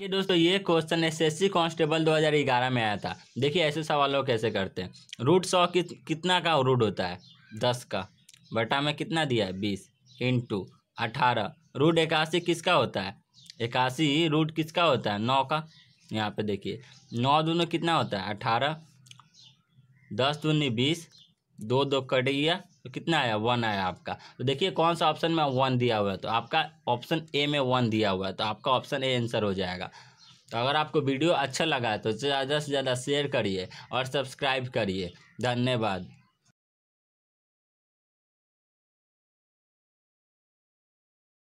देखिए दोस्तों ये क्वेश्चन एसएससी कांस्टेबल 2011 में आया था देखिए ऐसे सवालों कैसे करते हैं रूट सौ कि, कितना का रूट होता है दस का बटा में कितना दिया है बीस इंटू अठारह रूट इक्यासी किसका होता है इक्यासी रूट किसका होता है नौ का यहाँ पे देखिए नौ दूनो कितना होता है अठारह दस दूनी बीस दो दो कट गया तो कितना आया वन आया आपका तो देखिए कौन सा ऑप्शन में वन दिया हुआ है तो आपका ऑप्शन ए में वन दिया हुआ है तो आपका ऑप्शन ए आंसर हो जाएगा तो अगर आपको वीडियो अच्छा लगा है तो ज़्यादा से ज़्यादा शेयर करिए और सब्सक्राइब करिए धन्यवाद